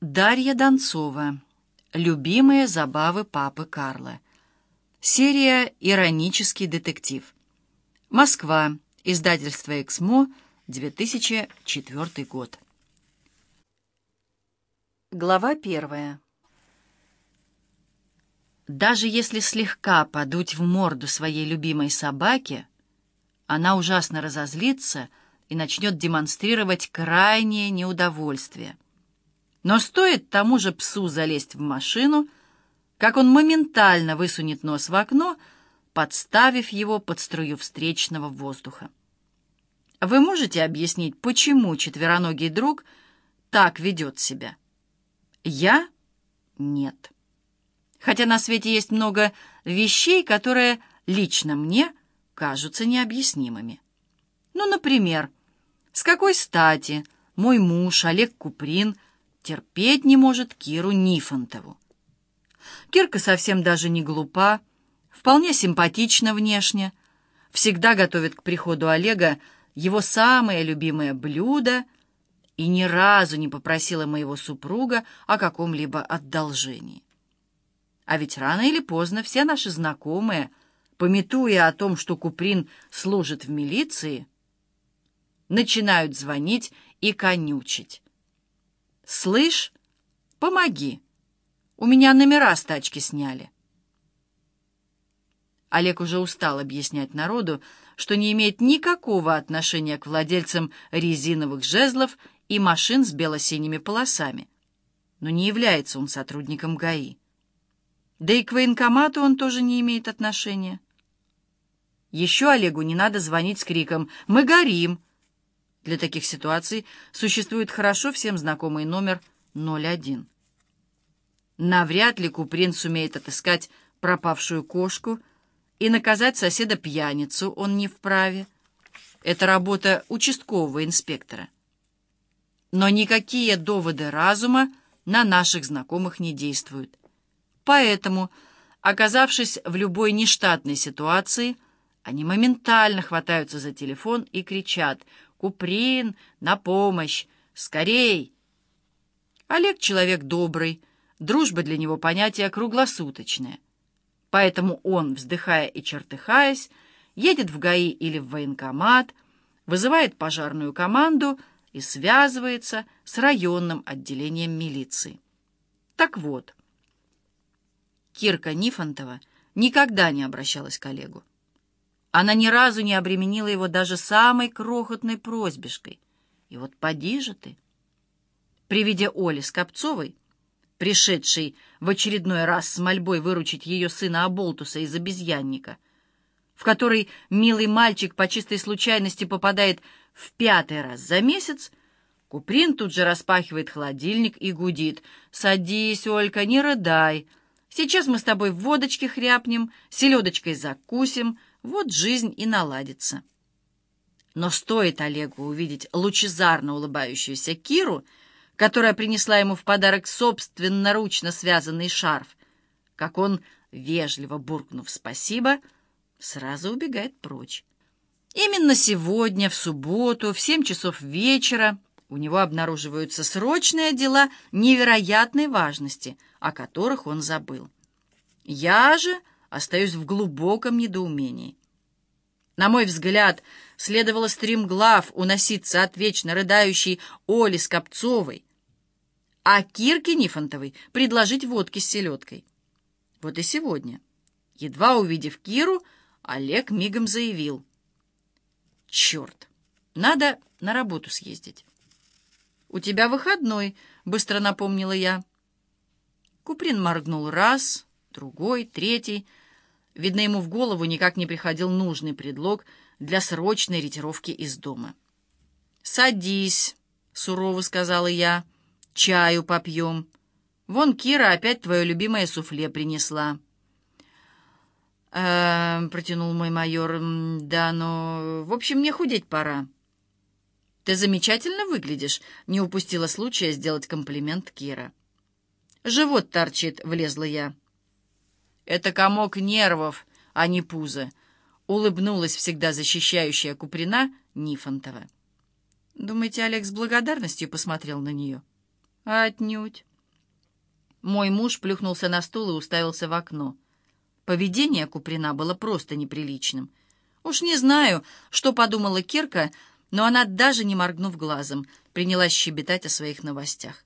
Дарья Донцова. Любимые забавы папы Карла. Серия «Иронический детектив». Москва. Издательство «Эксмо», 2004 год. Глава первая. Даже если слегка подуть в морду своей любимой собаке, она ужасно разозлится и начнет демонстрировать крайнее неудовольствие – но стоит тому же псу залезть в машину, как он моментально высунет нос в окно, подставив его под струю встречного воздуха. Вы можете объяснить, почему четвероногий друг так ведет себя? Я? Нет. Хотя на свете есть много вещей, которые лично мне кажутся необъяснимыми. Ну, например, с какой стати мой муж Олег Куприн – терпеть не может Киру Нифонтову. Кирка совсем даже не глупа, вполне симпатична внешне, всегда готовит к приходу Олега его самое любимое блюдо и ни разу не попросила моего супруга о каком-либо одолжении. А ведь рано или поздно все наши знакомые, пометуя о том, что Куприн служит в милиции, начинают звонить и конючить. «Слышь, помоги! У меня номера с тачки сняли». Олег уже устал объяснять народу, что не имеет никакого отношения к владельцам резиновых жезлов и машин с бело-синими полосами. Но не является он сотрудником ГАИ. Да и к военкомату он тоже не имеет отношения. Еще Олегу не надо звонить с криком «Мы горим!» Для таких ситуаций существует хорошо всем знакомый номер 01. Навряд ли Куприн сумеет отыскать пропавшую кошку и наказать соседа-пьяницу он не вправе. Это работа участкового инспектора. Но никакие доводы разума на наших знакомых не действуют. Поэтому, оказавшись в любой нештатной ситуации, они моментально хватаются за телефон и кричат – Куприн, на помощь! Скорей!» Олег человек добрый, дружба для него понятие круглосуточное. Поэтому он, вздыхая и чертыхаясь, едет в ГАИ или в военкомат, вызывает пожарную команду и связывается с районным отделением милиции. Так вот, Кирка Нифонтова никогда не обращалась к Олегу. Она ни разу не обременила его даже самой крохотной просьбишкой. И вот поди же ты! При виде Оли Скопцовой, пришедшей в очередной раз с мольбой выручить ее сына Аболтуса из обезьянника, в который милый мальчик по чистой случайности попадает в пятый раз за месяц, Куприн тут же распахивает холодильник и гудит. «Садись, Олька, не рыдай. Сейчас мы с тобой в водочке хряпнем, селедочкой закусим». Вот жизнь и наладится. Но стоит Олегу увидеть лучезарно улыбающуюся Киру, которая принесла ему в подарок собственноручно связанный шарф, как он, вежливо буркнув «спасибо», сразу убегает прочь. Именно сегодня, в субботу, в семь часов вечера, у него обнаруживаются срочные дела невероятной важности, о которых он забыл. Я же остаюсь в глубоком недоумении. На мой взгляд, следовало стримглав уноситься от вечно рыдающей Оли Скопцовой, а Кирке Нифонтовой предложить водки с селедкой. Вот и сегодня. Едва увидев Киру, Олег мигом заявил. «Черт, надо на работу съездить». «У тебя выходной», — быстро напомнила я. Куприн моргнул раз, другой, третий — Видно, ему в голову никак не приходил нужный предлог для срочной ретировки из дома. «Садись», — сурово сказала я, — «чаю попьем. Вон Кира опять твое любимое суфле принесла». «Э, протянул мой майор, — «да, но, в общем, мне худеть пора». «Ты замечательно выглядишь», — не упустила случая сделать комплимент Кира. «Живот торчит», — влезла я. Это комок нервов, а не пузо, улыбнулась всегда защищающая Куприна Нифонтова. Думаете, Олег с благодарностью посмотрел на нее? Отнюдь. Мой муж плюхнулся на стул и уставился в окно. Поведение Куприна было просто неприличным. Уж не знаю, что подумала Кирка, но она, даже не моргнув глазом, принялась щебетать о своих новостях.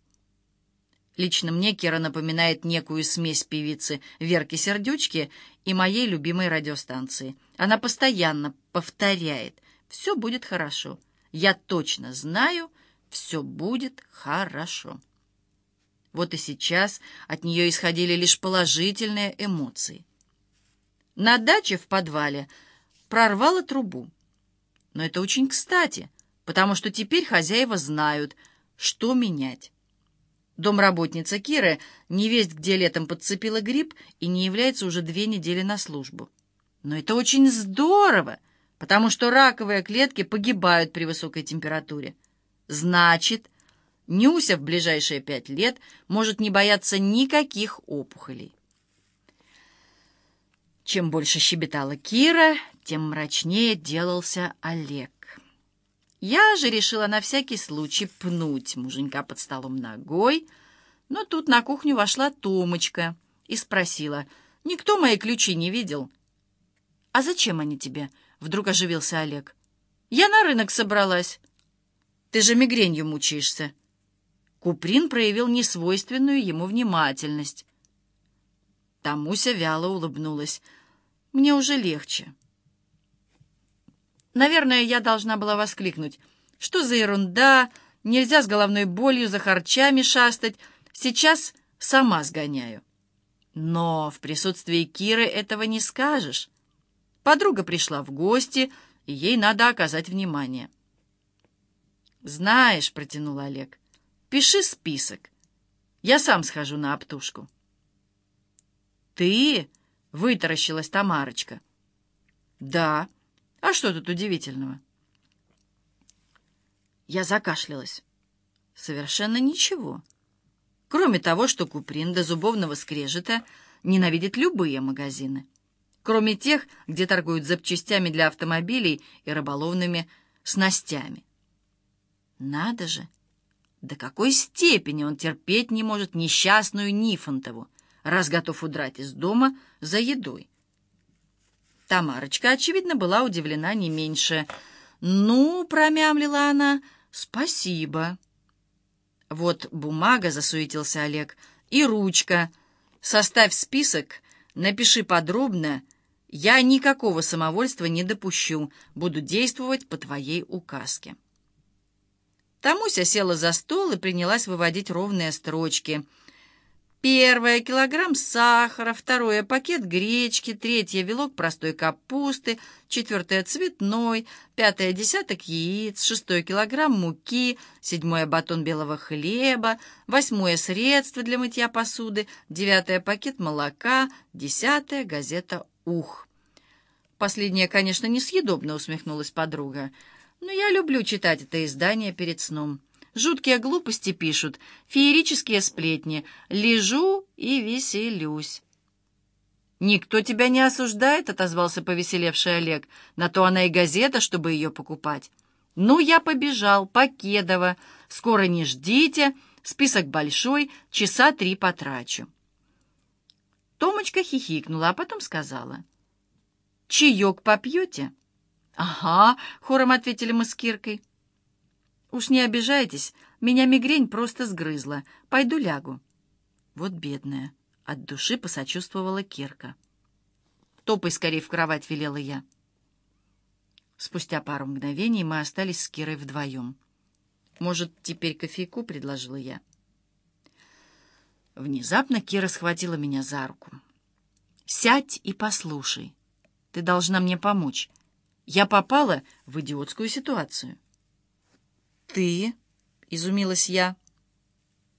Лично мне Кира напоминает некую смесь певицы Верки Сердючки и моей любимой радиостанции. Она постоянно повторяет «Все будет хорошо». Я точно знаю, все будет хорошо. Вот и сейчас от нее исходили лишь положительные эмоции. На даче в подвале прорвало трубу. Но это очень кстати, потому что теперь хозяева знают, что менять. Домработница Киры невесть где летом подцепила грипп и не является уже две недели на службу. Но это очень здорово, потому что раковые клетки погибают при высокой температуре. Значит, Нюся в ближайшие пять лет может не бояться никаких опухолей. Чем больше щебетала Кира, тем мрачнее делался Олег. Я же решила на всякий случай пнуть муженька под столом ногой, но тут на кухню вошла Томочка и спросила, «Никто мои ключи не видел?» «А зачем они тебе?» — вдруг оживился Олег. «Я на рынок собралась. Ты же мигренью мучаешься». Куприн проявил несвойственную ему внимательность. Тамуся вяло улыбнулась. «Мне уже легче». Наверное, я должна была воскликнуть. Что за ерунда? Нельзя с головной болью за харчами шастать. Сейчас сама сгоняю. Но в присутствии Киры этого не скажешь. Подруга пришла в гости, и ей надо оказать внимание. «Знаешь», — протянул Олег, — «пиши список. Я сам схожу на обтушку. «Ты?» — вытаращилась Тамарочка. «Да». А что тут удивительного? Я закашлялась. Совершенно ничего. Кроме того, что Куприн до зубовного скрежета ненавидит любые магазины. Кроме тех, где торгуют запчастями для автомобилей и рыболовными снастями. Надо же! До какой степени он терпеть не может несчастную Нифонтову, раз готов удрать из дома за едой. Тамарочка, очевидно, была удивлена не меньше. «Ну», — промямлила она, — «спасибо». «Вот бумага», — засуетился Олег, — «и ручка. Составь список, напиши подробно. Я никакого самовольства не допущу. Буду действовать по твоей указке». Тамуся села за стол и принялась выводить ровные строчки — Первое — килограмм сахара, второе — пакет гречки, третье — вилок простой капусты, четвертое — цветной, пятое — десяток яиц, шестое — килограмм муки, седьмое — батон белого хлеба, восьмое — средство для мытья посуды, девятое — пакет молока, десятое — газета «Ух». Последнее, конечно, несъедобно, усмехнулась подруга, но я люблю читать это издание перед сном. Жуткие глупости пишут, феерические сплетни. Лежу и веселюсь. «Никто тебя не осуждает», — отозвался повеселевший Олег. «На то она и газета, чтобы ее покупать». «Ну, я побежал, Покедово. Скоро не ждите. Список большой, часа три потрачу». Томочка хихикнула, а потом сказала. «Чаек попьете?» «Ага», — хором ответили мы с Киркой. «Уж не обижайтесь, меня мигрень просто сгрызла. Пойду лягу». «Вот бедная!» — от души посочувствовала Кирка. «Топай скорее в кровать», — велела я. Спустя пару мгновений мы остались с Кирой вдвоем. «Может, теперь кофейку?» — предложила я. Внезапно Кира схватила меня за руку. «Сядь и послушай. Ты должна мне помочь. Я попала в идиотскую ситуацию ты?» — изумилась я.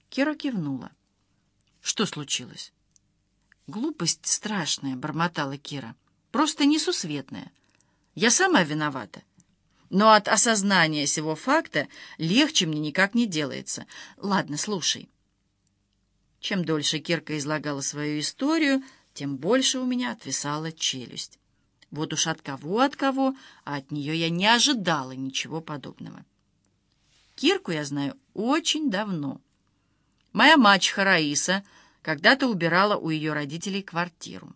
Кира кивнула. «Что случилось?» «Глупость страшная», — бормотала Кира. «Просто несусветная. Я сама виновата. Но от осознания сего факта легче мне никак не делается. Ладно, слушай». Чем дольше Кирка излагала свою историю, тем больше у меня отвисала челюсть. Вот уж от кого, от кого, а от нее я не ожидала ничего подобного. Кирку я знаю очень давно. Моя мачеха Раиса когда-то убирала у ее родителей квартиру.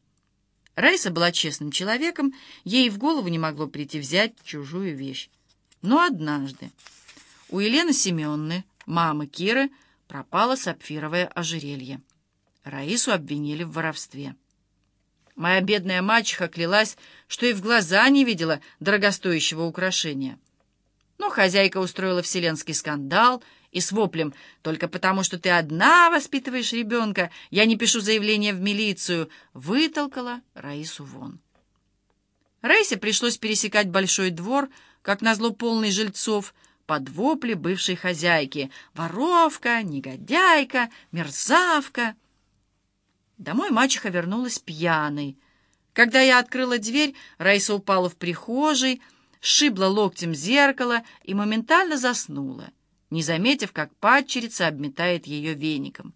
Раиса была честным человеком, ей в голову не могло прийти взять чужую вещь. Но однажды у Елены Семенны мамы Киры, пропало сапфировое ожерелье. Раису обвинили в воровстве. Моя бедная мачеха клялась, что и в глаза не видела дорогостоящего украшения. Но хозяйка устроила вселенский скандал и с воплем «Только потому, что ты одна воспитываешь ребенка, я не пишу заявление в милицию», вытолкала Раису вон. Раисе пришлось пересекать большой двор, как назло полный жильцов, под вопли бывшей хозяйки «Воровка! Негодяйка! Мерзавка!» Домой мачеха вернулась пьяной. Когда я открыла дверь, Раиса упала в прихожей, сшибла локтем зеркало и моментально заснула, не заметив, как падчерица обметает ее веником.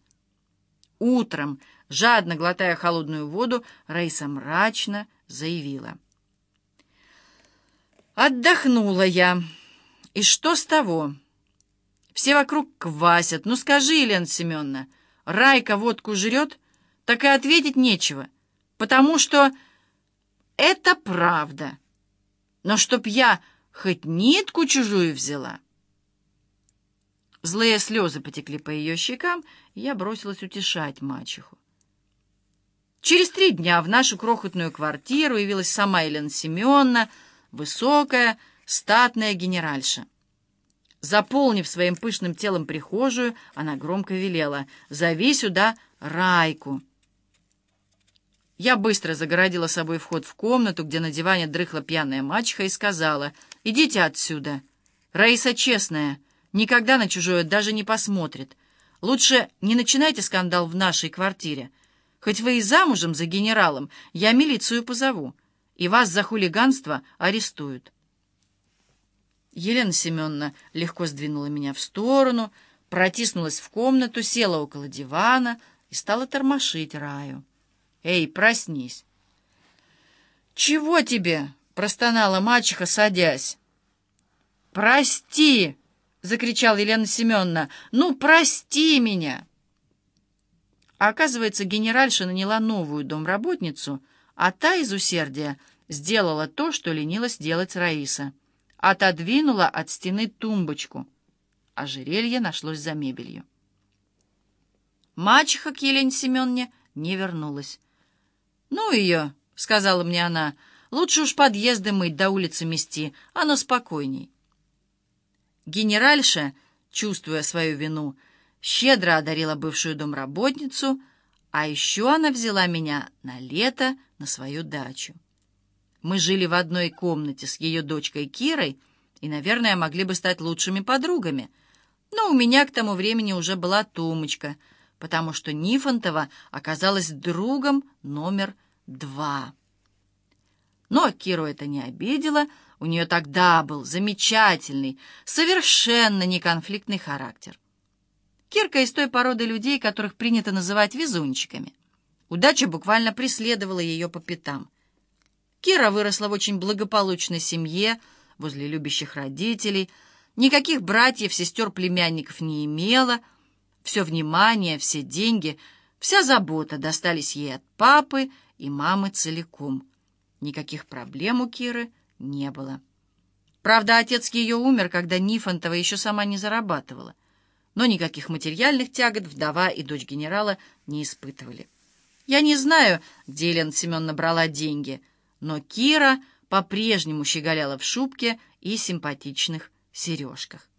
Утром, жадно глотая холодную воду, Раиса мрачно заявила. «Отдохнула я. И что с того? Все вокруг квасят. Ну скажи, Елена Семеновна, Райка водку жрет, так и ответить нечего, потому что это правда» но чтоб я хоть нитку чужую взяла. Злые слезы потекли по ее щекам, и я бросилась утешать мачеху. Через три дня в нашу крохотную квартиру явилась сама Елена Семеновна, высокая, статная генеральша. Заполнив своим пышным телом прихожую, она громко велела «Зови сюда Райку». Я быстро загородила собой вход в комнату, где на диване дрыхла пьяная мачеха, и сказала, «Идите отсюда. Раиса честная, никогда на чужое даже не посмотрит. Лучше не начинайте скандал в нашей квартире. Хоть вы и замужем за генералом, я милицию позову, и вас за хулиганство арестуют». Елена Семеновна легко сдвинула меня в сторону, протиснулась в комнату, села около дивана и стала тормошить Раю. «Эй, проснись!» «Чего тебе?» — простонала мачеха, садясь. «Прости!» — закричала Елена Семеновна. «Ну, прости меня!» А оказывается, генеральша наняла новую домработницу, а та из усердия сделала то, что ленилась делать Раиса. Отодвинула от стены тумбочку. а жерелье нашлось за мебелью. Мачеха к Елене Семеновне не вернулась. «Ну ее», — сказала мне она, — «лучше уж подъезды мыть до улицы мести, оно спокойней». Генеральша, чувствуя свою вину, щедро одарила бывшую домработницу, а еще она взяла меня на лето на свою дачу. Мы жили в одной комнате с ее дочкой Кирой и, наверное, могли бы стать лучшими подругами, но у меня к тому времени уже была Томочка, потому что Нифонтова оказалась другом номер два. Но Киру это не обидело, у нее тогда был замечательный, совершенно неконфликтный характер. Кирка из той породы людей, которых принято называть везунчиками. Удача буквально преследовала ее по пятам. Кира выросла в очень благополучной семье, возле любящих родителей, никаких братьев, сестер, племянников не имела, все внимание, все деньги, вся забота достались ей от папы и мамы целиком. Никаких проблем у Киры не было. Правда, отец ее умер, когда Нифонтова еще сама не зарабатывала. Но никаких материальных тягот вдова и дочь генерала не испытывали. Я не знаю, где Елена Семеновна брала деньги, но Кира по-прежнему щеголяла в шубке и симпатичных сережках.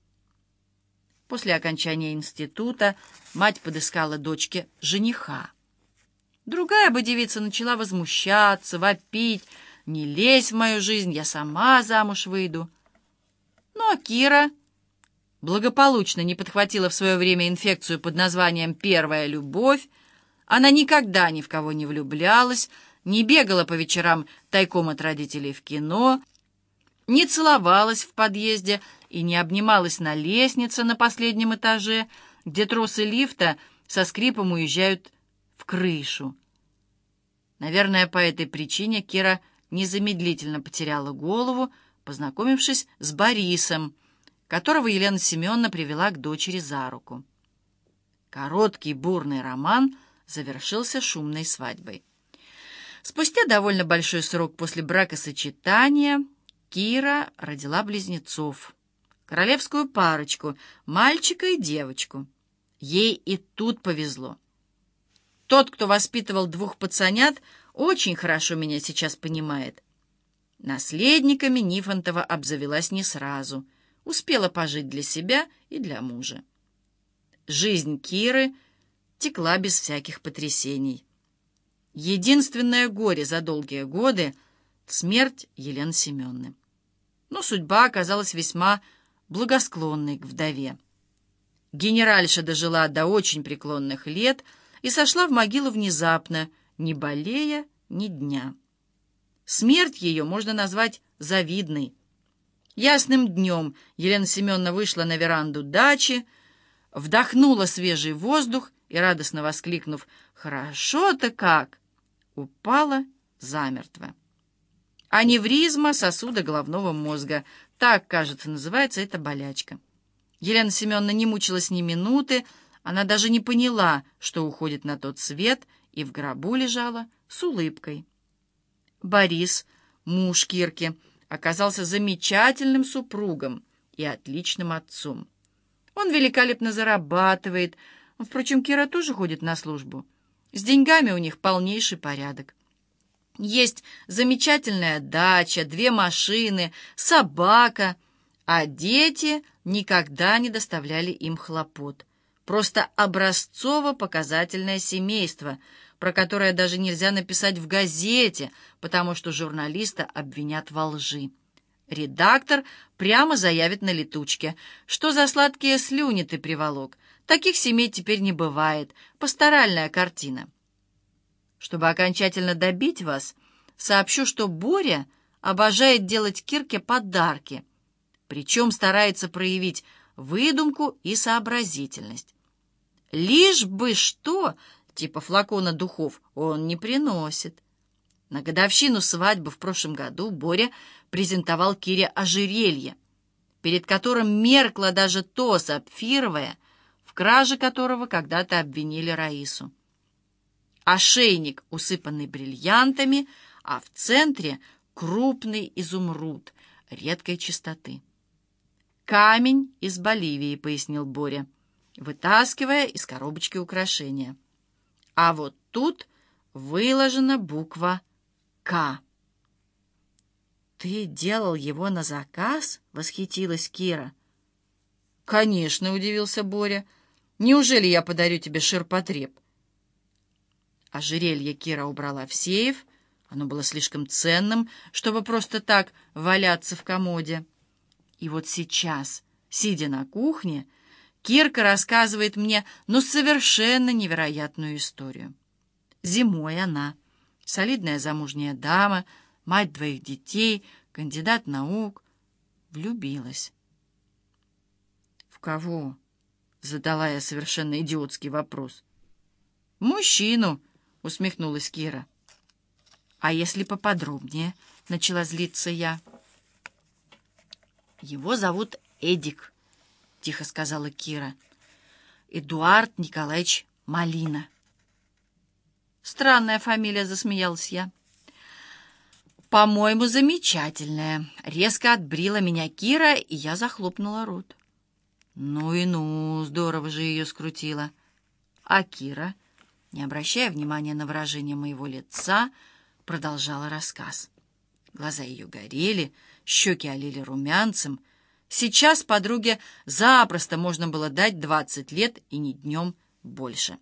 После окончания института мать подыскала дочке жениха. Другая бы девица начала возмущаться, вопить. «Не лезь в мою жизнь, я сама замуж выйду». Ну а Кира благополучно не подхватила в свое время инфекцию под названием «первая любовь». Она никогда ни в кого не влюблялась, не бегала по вечерам тайком от родителей в кино, не целовалась в подъезде и не обнималась на лестнице на последнем этаже, где тросы лифта со скрипом уезжают в крышу. Наверное, по этой причине Кира незамедлительно потеряла голову, познакомившись с Борисом, которого Елена Семеновна привела к дочери за руку. Короткий бурный роман завершился шумной свадьбой. Спустя довольно большой срок после бракосочетания Кира родила близнецов, королевскую парочку, мальчика и девочку. Ей и тут повезло. Тот, кто воспитывал двух пацанят, очень хорошо меня сейчас понимает. Наследниками Нифонтова обзавелась не сразу. Успела пожить для себя и для мужа. Жизнь Киры текла без всяких потрясений. Единственное горе за долгие годы — смерть Елены Семенны. Но судьба оказалась весьма благосклонной к вдове. Генеральша дожила до очень преклонных лет — и сошла в могилу внезапно, не болея ни дня. Смерть ее можно назвать завидной. Ясным днем Елена Семеновна вышла на веранду дачи, вдохнула свежий воздух и, радостно воскликнув «Хорошо-то как!», упала замертво. Аневризма сосуда головного мозга. Так, кажется, называется эта болячка. Елена Семеновна не мучилась ни минуты, она даже не поняла, что уходит на тот свет, и в гробу лежала с улыбкой. Борис, муж Кирки, оказался замечательным супругом и отличным отцом. Он великолепно зарабатывает. Впрочем, Кира тоже ходит на службу. С деньгами у них полнейший порядок. Есть замечательная дача, две машины, собака, а дети никогда не доставляли им хлопот. Просто образцово-показательное семейство, про которое даже нельзя написать в газете, потому что журналиста обвинят во лжи. Редактор прямо заявит на летучке, что за сладкие слюни ты приволок. Таких семей теперь не бывает. Пасторальная картина. Чтобы окончательно добить вас, сообщу, что Боря обожает делать Кирке подарки, причем старается проявить выдумку и сообразительность. Лишь бы что, типа флакона духов, он не приносит. На годовщину свадьбы в прошлом году Боря презентовал Кире ожерелье, перед которым меркло даже то сапфировое, в краже которого когда-то обвинили Раису. Ошейник, усыпанный бриллиантами, а в центре крупный изумруд редкой чистоты. «Камень из Боливии», — пояснил Боря вытаскивая из коробочки украшения. А вот тут выложена буква «К». «Ты делал его на заказ?» — восхитилась Кира. «Конечно», — удивился Боря. «Неужели я подарю тебе ширпотреб?» Ожерелье Кира убрала в сейф. Оно было слишком ценным, чтобы просто так валяться в комоде. И вот сейчас, сидя на кухне, Кирка рассказывает мне, ну, совершенно невероятную историю. Зимой она, солидная замужняя дама, мать двоих детей, кандидат наук, влюбилась. «В кого?» — задала я совершенно идиотский вопрос. мужчину!» — усмехнулась Кира. «А если поподробнее?» — начала злиться я. «Его зовут Эдик» тихо сказала Кира. Эдуард Николаевич Малина. Странная фамилия, засмеялась я. По-моему, замечательная. Резко отбрила меня Кира, и я захлопнула рот. Ну и ну, здорово же ее скрутила. А Кира, не обращая внимания на выражение моего лица, продолжала рассказ. Глаза ее горели, щеки олели румянцем — Сейчас подруге запросто можно было дать 20 лет и не днем больше.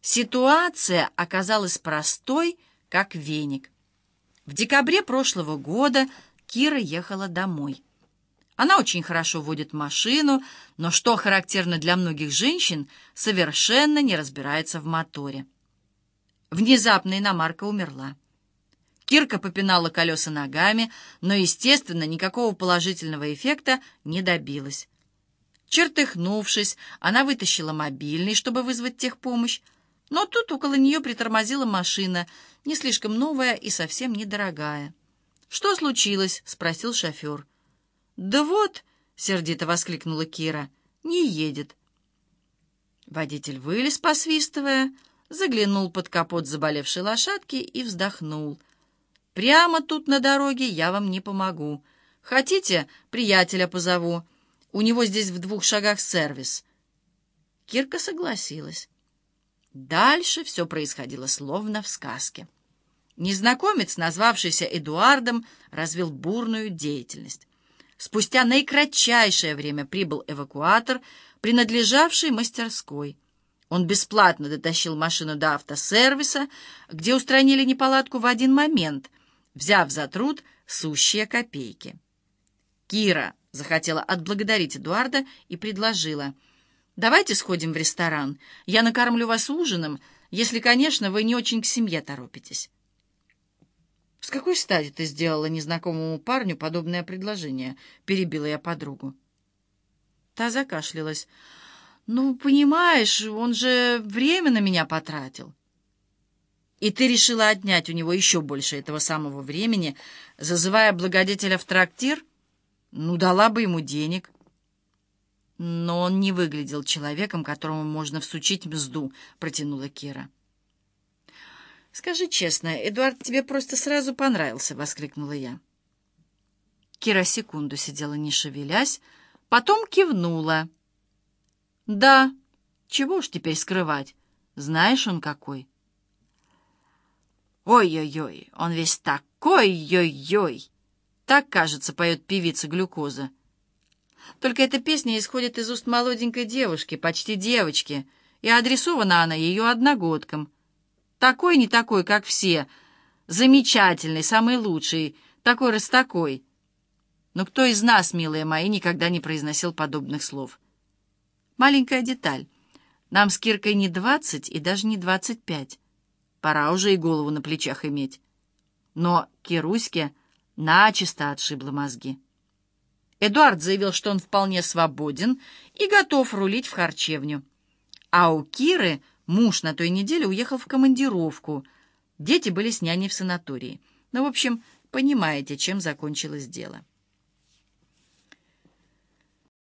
Ситуация оказалась простой, как веник. В декабре прошлого года Кира ехала домой. Она очень хорошо водит машину, но, что характерно для многих женщин, совершенно не разбирается в моторе. Внезапно иномарка умерла. Кирка попинала колеса ногами, но, естественно, никакого положительного эффекта не добилась. Чертыхнувшись, она вытащила мобильный, чтобы вызвать техпомощь, но тут около нее притормозила машина, не слишком новая и совсем недорогая. «Что случилось?» — спросил шофер. «Да вот!» — сердито воскликнула Кира. «Не едет». Водитель вылез, посвистывая, заглянул под капот заболевшей лошадки и вздохнул. Прямо тут на дороге я вам не помогу. Хотите, приятеля позову? У него здесь в двух шагах сервис». Кирка согласилась. Дальше все происходило словно в сказке. Незнакомец, назвавшийся Эдуардом, развил бурную деятельность. Спустя наикратчайшее время прибыл эвакуатор, принадлежавший мастерской. Он бесплатно дотащил машину до автосервиса, где устранили неполадку в один момент — взяв за труд сущие копейки. Кира захотела отблагодарить Эдуарда и предложила. «Давайте сходим в ресторан. Я накормлю вас ужином, если, конечно, вы не очень к семье торопитесь». «С какой стати ты сделала незнакомому парню подобное предложение?» — перебила я подругу. Та закашлялась. «Ну, понимаешь, он же время на меня потратил». И ты решила отнять у него еще больше этого самого времени, зазывая благодетеля в трактир? Ну, дала бы ему денег. Но он не выглядел человеком, которому можно всучить мзду, протянула Кира. «Скажи честно, Эдуард тебе просто сразу понравился!» — воскликнула я. Кира секунду сидела, не шевелясь, потом кивнула. «Да, чего уж теперь скрывать, знаешь он какой!» Ой-ой-ой, он весь такой, ой-ой! Так, кажется, поет певица глюкоза. Только эта песня исходит из уст молоденькой девушки, почти девочки, и адресована она ее одногодкам. Такой не такой, как все. Замечательный, самый лучший, такой раз такой. Но кто из нас, милые мои, никогда не произносил подобных слов? Маленькая деталь. Нам с Киркой не двадцать и даже не двадцать пять. Пора уже и голову на плечах иметь. Но Кируське начисто отшибло мозги. Эдуард заявил, что он вполне свободен и готов рулить в харчевню. А у Киры муж на той неделе уехал в командировку. Дети были с няней в санатории. Ну, в общем, понимаете, чем закончилось дело.